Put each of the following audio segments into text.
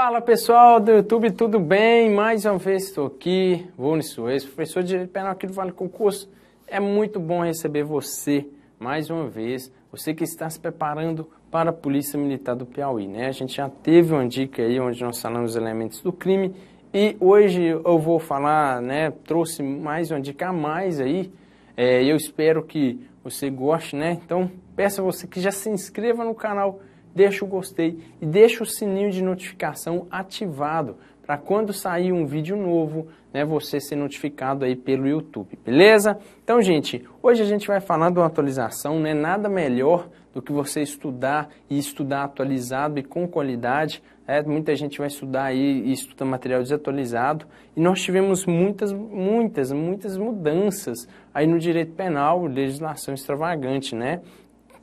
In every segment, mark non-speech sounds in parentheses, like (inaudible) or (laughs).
Fala pessoal do YouTube, tudo bem? Mais uma vez estou aqui, Vone Suez, professor de direito penal aqui do Vale Concurso. É muito bom receber você mais uma vez, você que está se preparando para a Polícia Militar do Piauí, né? A gente já teve uma dica aí onde nós falamos os elementos do crime e hoje eu vou falar, né? Trouxe mais uma dica a mais aí. É, eu espero que você goste, né? Então peço a você que já se inscreva no canal deixa o gostei e deixa o sininho de notificação ativado para quando sair um vídeo novo, né, você ser notificado aí pelo YouTube, beleza? Então, gente, hoje a gente vai falar de uma atualização, né? Nada melhor do que você estudar e estudar atualizado e com qualidade. Né? Muita gente vai estudar aí e estuda material desatualizado. E nós tivemos muitas, muitas, muitas mudanças aí no direito penal, legislação extravagante, né?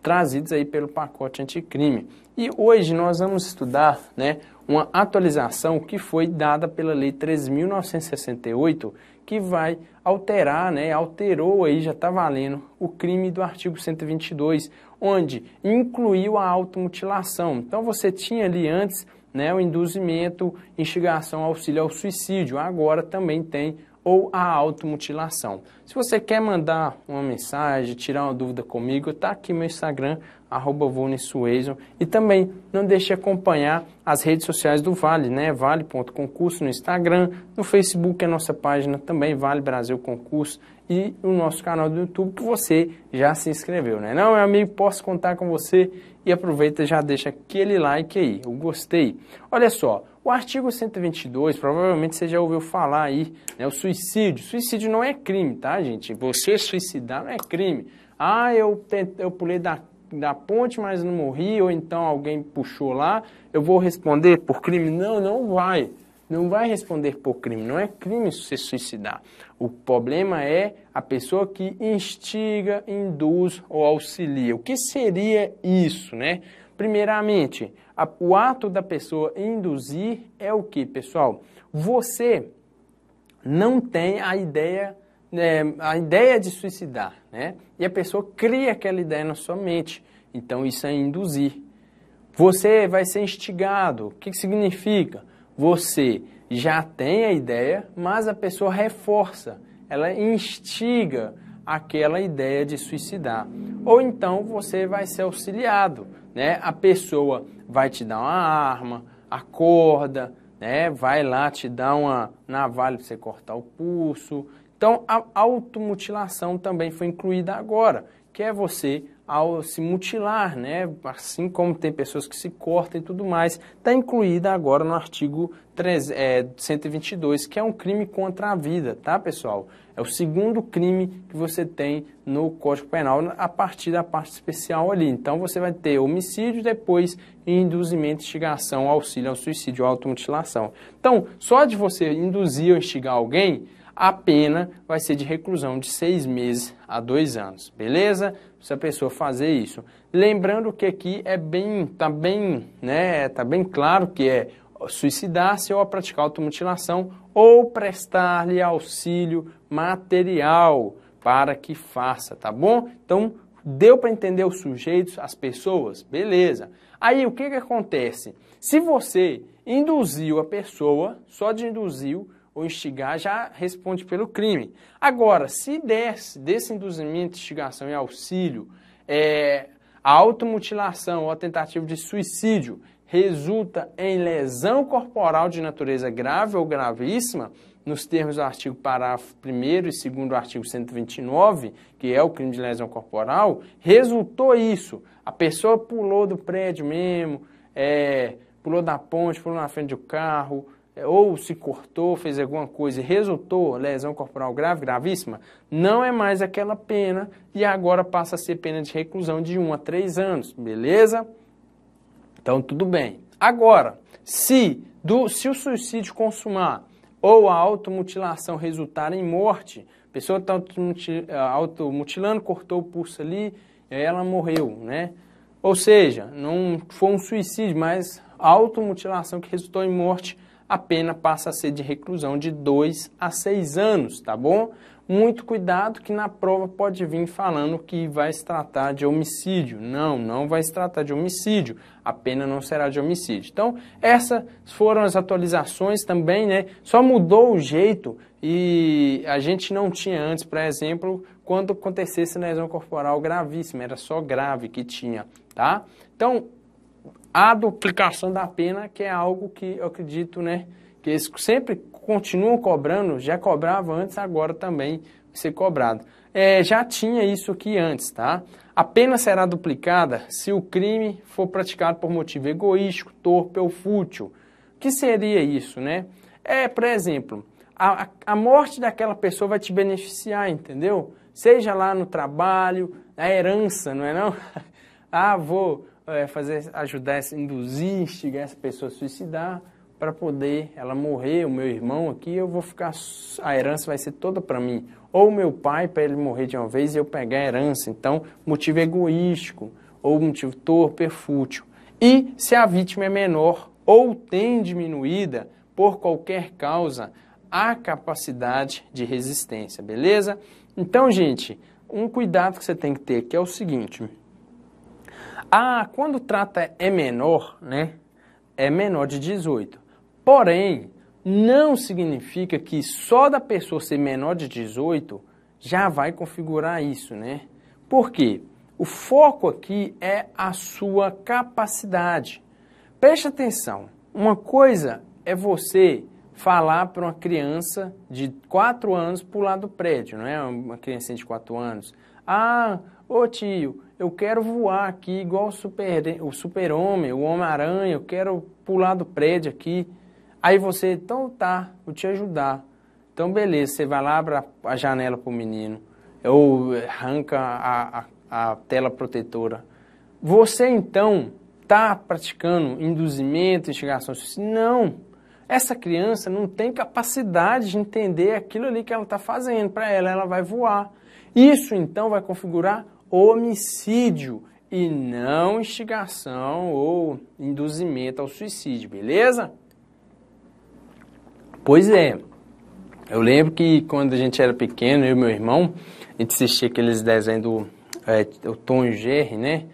trazidos aí pelo pacote anticrime. E hoje nós vamos estudar né, uma atualização que foi dada pela Lei 3.968, que vai alterar, né, alterou aí, já está valendo, o crime do artigo 122, onde incluiu a automutilação. Então você tinha ali antes né, o induzimento, instigação, auxílio ao suicídio, agora também tem ou a automutilação. Se você quer mandar uma mensagem, tirar uma dúvida comigo, tá aqui meu Instagram, arroba e também não deixe de acompanhar as redes sociais do Vale, né? Vale.concurso no Instagram, no Facebook é a nossa página também, Vale Brasil Concurso e o nosso canal do YouTube que você já se inscreveu, né? Não, meu amigo, posso contar com você e aproveita já deixa aquele like aí, eu gostei. Olha só, o artigo 122, provavelmente você já ouviu falar aí, né, o suicídio. Suicídio não é crime, tá, gente? Você suicidar não é crime. Ah, eu, tentei, eu pulei da, da ponte, mas não morri, ou então alguém puxou lá, eu vou responder por crime? Não, não vai. Não vai responder por crime. Não é crime se suicidar. O problema é a pessoa que instiga, induz ou auxilia. O que seria isso, né? Primeiramente, a, o ato da pessoa induzir é o que, pessoal? Você não tem a ideia, né, a ideia de suicidar, né? E a pessoa cria aquela ideia na sua mente. Então isso é induzir. Você vai ser instigado. O que, que significa? Você já tem a ideia, mas a pessoa reforça, ela instiga aquela ideia de suicidar. Ou então você vai ser auxiliado né? A pessoa vai te dar uma arma, a corda, né? Vai lá te dar uma navalha para você cortar o pulso. Então a automutilação também foi incluída agora, que é você ao se mutilar, né? assim como tem pessoas que se cortam e tudo mais, está incluída agora no artigo 3, é, 122, que é um crime contra a vida, tá pessoal? É o segundo crime que você tem no Código Penal a partir da parte especial ali. Então você vai ter homicídio, depois induzimento, instigação, auxílio ao suicídio, automutilação. Então, só de você induzir ou instigar alguém, a pena vai ser de reclusão de seis meses a dois anos, beleza? Se a pessoa fazer isso. Lembrando que aqui é bem, tá bem, né, tá bem claro que é suicidar-se ou praticar automutilação ou prestar-lhe auxílio material para que faça, tá bom? Então, deu para entender os sujeitos, as pessoas? Beleza. Aí, o que, que acontece? Se você induziu a pessoa, só de induziu, ou instigar já responde pelo crime. Agora, se desse, desse induzimento, instigação e auxílio, é, a automutilação ou a tentativa de suicídio resulta em lesão corporal de natureza grave ou gravíssima, nos termos do artigo parágrafo 1 e 2 do artigo 129, que é o crime de lesão corporal, resultou isso. A pessoa pulou do prédio mesmo, é, pulou da ponte, pulou na frente do carro, é, ou se cortou, fez alguma coisa e resultou lesão corporal grave, gravíssima, não é mais aquela pena e agora passa a ser pena de reclusão de 1 a 3 anos, beleza? Então tudo bem. Agora, se, do, se o suicídio consumar ou a automutilação resultar em morte, a pessoa está eh, automutilando, cortou o pulso ali, eh, ela morreu, né? Ou seja, não foi um suicídio, mas a automutilação que resultou em morte a pena passa a ser de reclusão de 2 a 6 anos, tá bom? Muito cuidado que na prova pode vir falando que vai se tratar de homicídio. Não, não vai se tratar de homicídio. A pena não será de homicídio. Então, essas foram as atualizações também, né? Só mudou o jeito e a gente não tinha antes, por exemplo, quando acontecesse lesão corporal gravíssima, era só grave que tinha, tá? Então, a duplicação da pena, que é algo que eu acredito, né, que eles sempre continuam cobrando, já cobrava antes, agora também vai ser cobrado. É, já tinha isso aqui antes, tá? A pena será duplicada se o crime for praticado por motivo egoístico, torpe ou fútil. O que seria isso, né? É, por exemplo, a, a morte daquela pessoa vai te beneficiar, entendeu? Seja lá no trabalho, na herança, não é não? (laughs) ah, vou, é, fazer, ajudar, induzir, instigar essa pessoa a suicidar para poder ela morrer, o meu irmão aqui, eu vou ficar, a herança vai ser toda para mim. Ou meu pai, para ele morrer de uma vez e eu pegar a herança. Então, motivo egoístico, ou motivo torpe, é fútil. E se a vítima é menor ou tem diminuída, por qualquer causa, a capacidade de resistência, beleza? Então, gente, um cuidado que você tem que ter aqui é o seguinte: ah, quando trata é menor, né? É menor de 18. Porém, não significa que só da pessoa ser menor de 18 já vai configurar isso, né? Por quê? O foco aqui é a sua capacidade. Preste atenção. Uma coisa é você falar para uma criança de 4 anos pular do prédio, não é? Uma criança de 4 anos. Ah, Ô tio, eu quero voar aqui igual o super-homem, o, super o Homem-Aranha, eu quero pular do prédio aqui. Aí você, então tá, vou te ajudar. Então beleza, você vai lá, abre a janela pro menino. Ou eh, arranca a, a, a tela protetora. Você então tá praticando induzimento, instigação Não! Essa criança não tem capacidade de entender aquilo ali que ela está fazendo. Para ela, ela vai voar. Isso então vai configurar homicídio e não instigação ou induzimento ao suicídio, beleza? Pois é. Eu lembro que quando a gente era pequeno, eu e meu irmão, a gente assistia aqueles desenhos do é, o Tom e Jerry, né?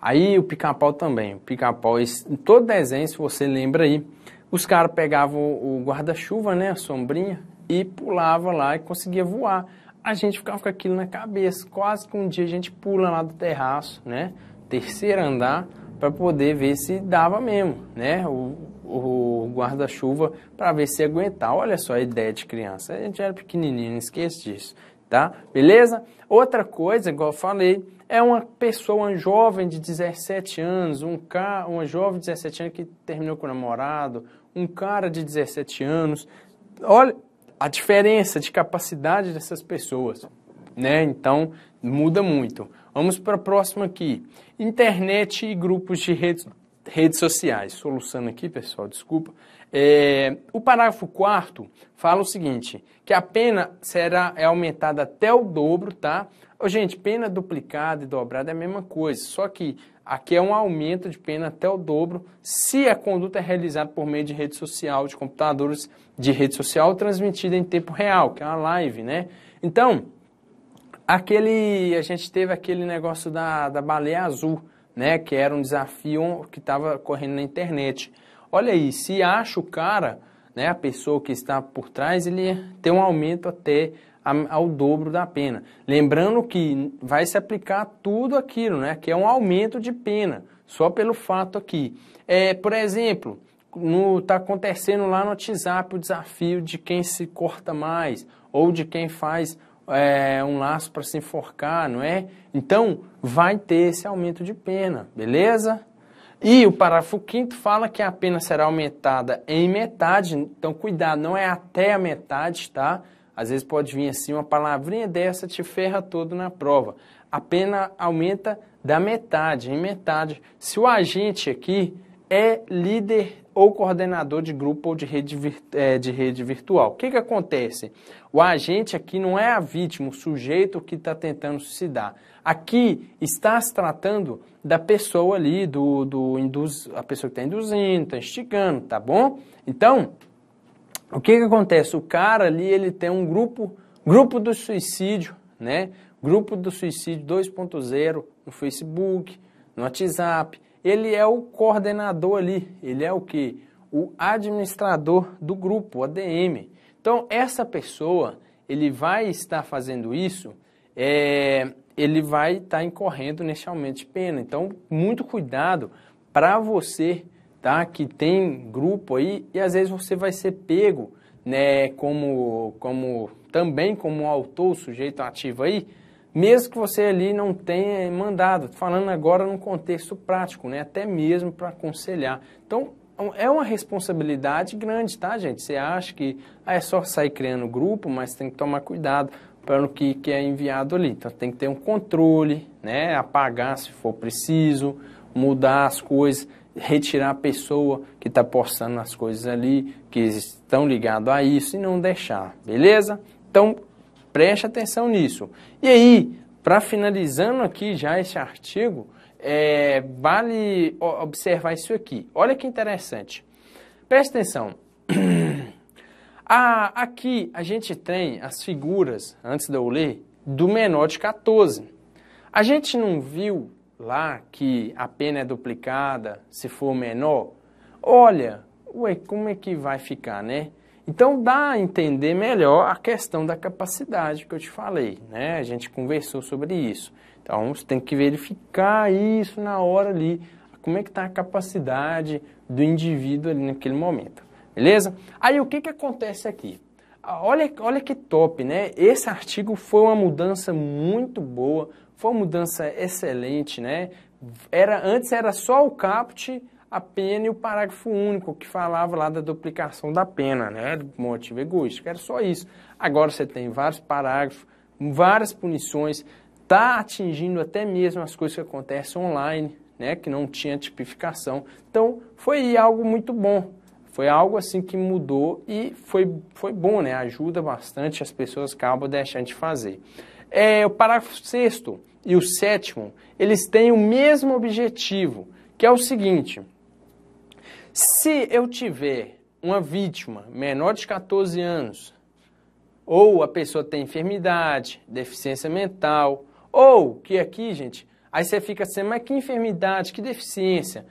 Aí o pica-pau também. O pica-pau, em todo desenho, se você lembra aí, os caras pegavam o guarda-chuva, né? A sombrinha, e pulava lá e conseguia voar a gente ficava com aquilo na cabeça. Quase que um dia a gente pula lá do terraço, né? Terceiro andar, para poder ver se dava mesmo, né? O, o guarda-chuva para ver se aguentar. Olha só a ideia de criança. A gente era pequenininho, não esquece disso, tá? Beleza? Outra coisa, igual eu falei, é uma pessoa, uma jovem de 17 anos, um cara, uma jovem de 17 anos que terminou com o namorado, um cara de 17 anos. Olha, a diferença de capacidade dessas pessoas, né? Então muda muito. Vamos para a próxima aqui: internet e grupos de redes, redes sociais. Soluçando aqui, pessoal, desculpa. É, o parágrafo 4 fala o seguinte: que a pena será é aumentada até o dobro, tá? Gente, pena duplicada e dobrada é a mesma coisa, só que Aqui é um aumento de pena até o dobro se a conduta é realizada por meio de rede social, de computadores, de rede social transmitida em tempo real, que é uma live, né? Então, aquele a gente teve aquele negócio da, da baleia azul, né? Que era um desafio que estava correndo na internet. Olha aí, se acha o cara, né? A pessoa que está por trás, ele tem um aumento até ao dobro da pena. Lembrando que vai se aplicar tudo aquilo, né? Que é um aumento de pena, só pelo fato aqui. É, por exemplo, está acontecendo lá no WhatsApp o desafio de quem se corta mais ou de quem faz é, um laço para se enforcar, não é? Então, vai ter esse aumento de pena, beleza? E o parágrafo 5 fala que a pena será aumentada em metade, então cuidado, não é até a metade, tá? Às vezes pode vir assim, uma palavrinha dessa te ferra todo na prova. A pena aumenta da metade, em metade. Se o agente aqui é líder ou coordenador de grupo ou de rede, é, de rede virtual. O que, que acontece? O agente aqui não é a vítima, o sujeito que está tentando suicidar. Aqui está se tratando da pessoa ali, do, do induz, a pessoa que está induzindo, está instigando, tá bom? Então, o que, que acontece? O cara ali ele tem um grupo, grupo do suicídio, né? Grupo do suicídio 2.0 no Facebook, no WhatsApp. Ele é o coordenador ali, ele é o que? O administrador do grupo, o ADM. Então essa pessoa ele vai estar fazendo isso, é, ele vai estar incorrendo neste aumento de pena. Então muito cuidado para você tá? Que tem grupo aí e às vezes você vai ser pego, né? Como, como também como autor, sujeito ativo aí, mesmo que você ali não tenha mandado. Falando agora num contexto prático, né? Até mesmo para aconselhar. Então é uma responsabilidade grande, tá, gente? Você acha que ah, é só sair criando grupo, mas tem que tomar cuidado para o que, que é enviado ali. Então tem que ter um controle, né? Apagar se for preciso, mudar as coisas retirar a pessoa que está postando as coisas ali, que estão ligados a isso e não deixar, beleza? Então, preste atenção nisso. E aí, para finalizando aqui já esse artigo, é, vale observar isso aqui. Olha que interessante. Preste atenção. Ah, (clears throat) aqui a gente tem as figuras, antes de eu ler, do menor de 14. A gente não viu lá que a pena é duplicada se for menor, olha, ué, como é que vai ficar, né? Então dá a entender melhor a questão da capacidade que eu te falei, né? A gente conversou sobre isso. Então você tem que verificar isso na hora ali, como é que está a capacidade do indivíduo ali naquele momento, beleza? Aí o que, que acontece aqui? Ah, olha, olha que top, né? Esse artigo foi uma mudança muito boa, foi uma mudança excelente, né? Era, antes era só o caput, a pena e o parágrafo único que falava lá da duplicação da pena, né? Do motivo egoístico. Era só isso. Agora você tem vários parágrafos, várias punições, está atingindo até mesmo as coisas que acontecem online, né? Que não tinha tipificação. Então, foi algo muito bom. Foi algo assim que mudou e foi, foi bom, né? Ajuda bastante, as pessoas acabam deixando de fazer é, o parágrafo sexto e o sétimo, eles têm o mesmo objetivo, que é o seguinte: se eu tiver uma vítima menor de 14 anos, ou a pessoa tem enfermidade, deficiência mental, ou que aqui, gente, aí você fica assim, mas que enfermidade, que deficiência?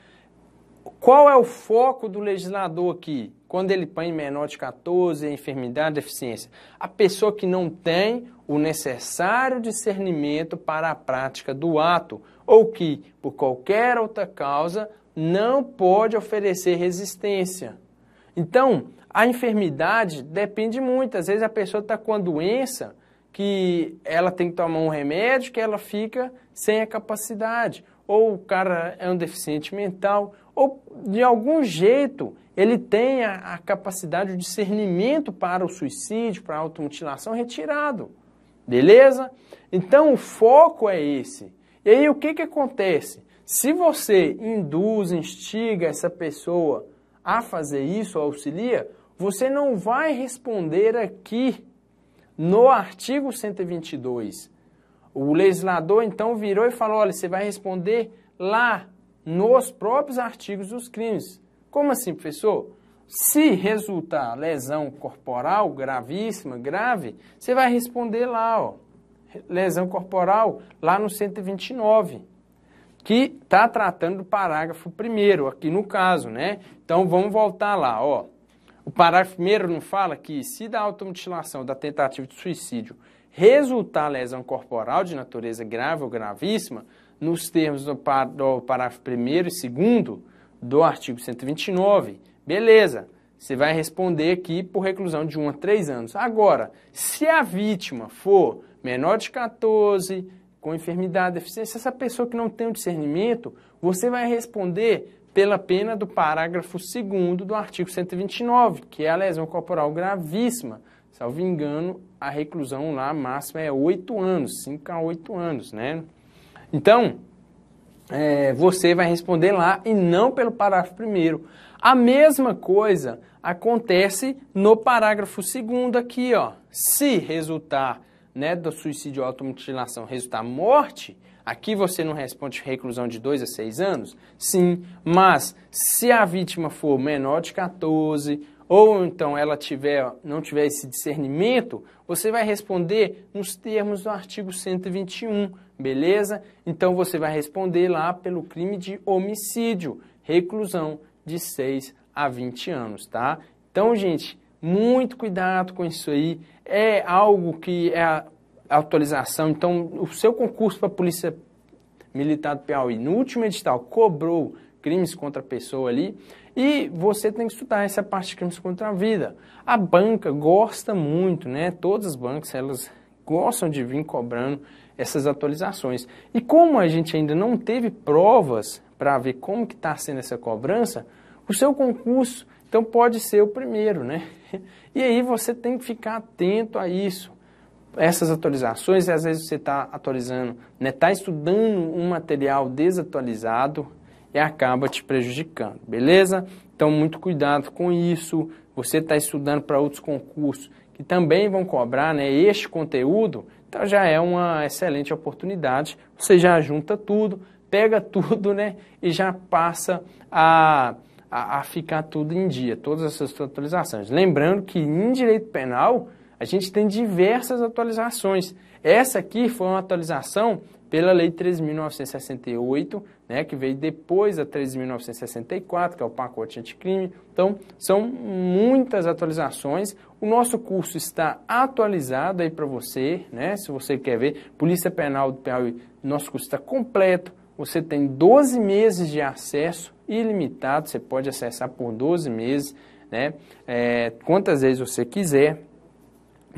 Qual é o foco do legislador aqui? quando ele põe menor de 14, enfermidade, deficiência. A pessoa que não tem o necessário discernimento para a prática do ato, ou que, por qualquer outra causa, não pode oferecer resistência. Então, a enfermidade depende muito. Às vezes a pessoa está com a doença que ela tem que tomar um remédio que ela fica sem a capacidade. Ou o cara é um deficiente mental, ou de algum jeito ele tem a, a capacidade, o discernimento para o suicídio, para a automutilação retirado. Beleza? Então o foco é esse. E aí o que, que acontece? Se você induz, instiga essa pessoa a fazer isso, auxilia, você não vai responder aqui no artigo 122. O legislador então virou e falou: olha, você vai responder lá nos próprios artigos dos crimes. Como assim, professor? Se resultar lesão corporal gravíssima, grave, você vai responder lá, ó, lesão corporal, lá no 129, que está tratando do parágrafo primeiro, aqui no caso, né? Então vamos voltar lá, ó. O parágrafo primeiro não fala que se da automutilação, da tentativa de suicídio, resultar lesão corporal de natureza grave ou gravíssima, nos termos do parágrafo primeiro e segundo, do artigo 129, beleza, você vai responder aqui por reclusão de 1 a 3 anos. Agora, se a vítima for menor de 14, com enfermidade, deficiência, essa pessoa que não tem o discernimento, você vai responder pela pena do parágrafo 2 do artigo 129, que é a lesão corporal gravíssima. Salvo engano, a reclusão lá máxima é 8 anos, 5 a 8 anos, né? Então, é, você vai responder lá e não pelo parágrafo primeiro. A mesma coisa acontece no parágrafo segundo aqui, ó. Se resultar né, do suicídio ou automutilação resultar morte, Aqui você não responde reclusão de 2 a 6 anos? Sim, mas se a vítima for menor de 14 ou então ela tiver, não tiver esse discernimento, você vai responder nos termos do artigo 121, beleza? Então você vai responder lá pelo crime de homicídio, reclusão de 6 a 20 anos, tá? Então, gente, muito cuidado com isso aí. É algo que é atualização. Então, o seu concurso para a Polícia Militar do Piauí, no último edital, cobrou crimes contra a pessoa ali, e você tem que estudar essa parte de crimes contra a vida. A banca gosta muito, né? Todas as bancas, elas gostam de vir cobrando essas atualizações. E como a gente ainda não teve provas para ver como que está sendo essa cobrança, o seu concurso, então pode ser o primeiro, né? (laughs) E aí você tem que ficar atento a isso essas atualizações, e às vezes você está atualizando, está né? Tá estudando um material desatualizado e acaba te prejudicando, beleza? Então, muito cuidado com isso. Você está estudando para outros concursos que também vão cobrar né, este conteúdo, então já é uma excelente oportunidade. Você já junta tudo, pega (laughs) tudo né, e já passa a, a, a ficar tudo em dia, todas essas atualizações. Lembrando que em direito penal, a gente tem diversas atualizações. Essa aqui foi uma atualização pela Lei 3.968, né, que veio depois da 3.964, que é o pacote anticrime. Então, são muitas atualizações. O nosso curso está atualizado aí para você, né, se você quer ver. Polícia Penal do Piauí, nosso curso está completo. Você tem 12 meses de acesso ilimitado, você pode acessar por 12 meses, né, é, quantas vezes você quiser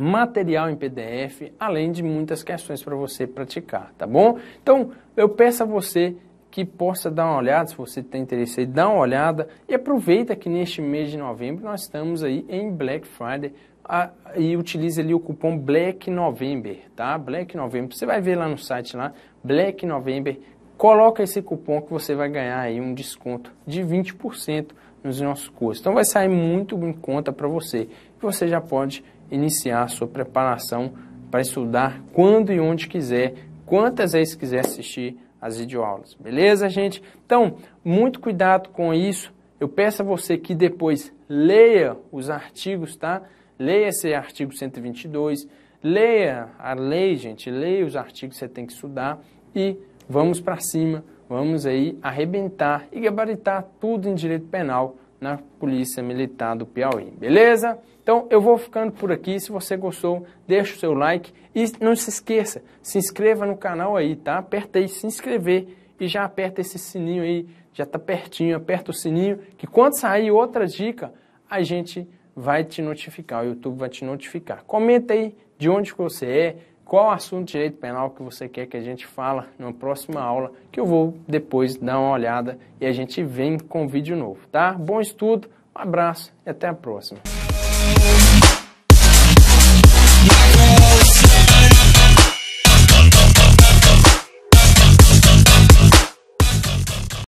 material em PDF, além de muitas questões para você praticar, tá bom? Então, eu peço a você que possa dar uma olhada, se você tem interesse dá uma olhada e aproveita que neste mês de novembro nós estamos aí em Black Friday a, e utilize ali o cupom Black November, tá? Black November, você vai ver lá no site lá, Black November, coloca esse cupom que você vai ganhar aí um desconto de 20% nos nossos cursos. Então vai sair muito em conta para você. Você já pode iniciar a sua preparação para estudar quando e onde quiser, quantas vezes quiser assistir as videoaulas. Beleza, gente? Então, muito cuidado com isso. Eu peço a você que depois leia os artigos, tá? Leia esse artigo 122, leia a lei, gente, leia os artigos que você tem que estudar e vamos para cima Vamos aí arrebentar e gabaritar tudo em direito penal na Polícia Militar do Piauí, beleza? Então eu vou ficando por aqui. Se você gostou, deixa o seu like e não se esqueça, se inscreva no canal aí, tá? Aperta aí se inscrever e já aperta esse sininho aí, já tá pertinho, aperta o sininho que quando sair outra dica, a gente vai te notificar, o YouTube vai te notificar. Comenta aí de onde você é, qual assunto de direito penal que você quer que a gente fala numa próxima aula, que eu vou depois dar uma olhada e a gente vem com vídeo novo, tá? Bom estudo, um abraço e até a próxima.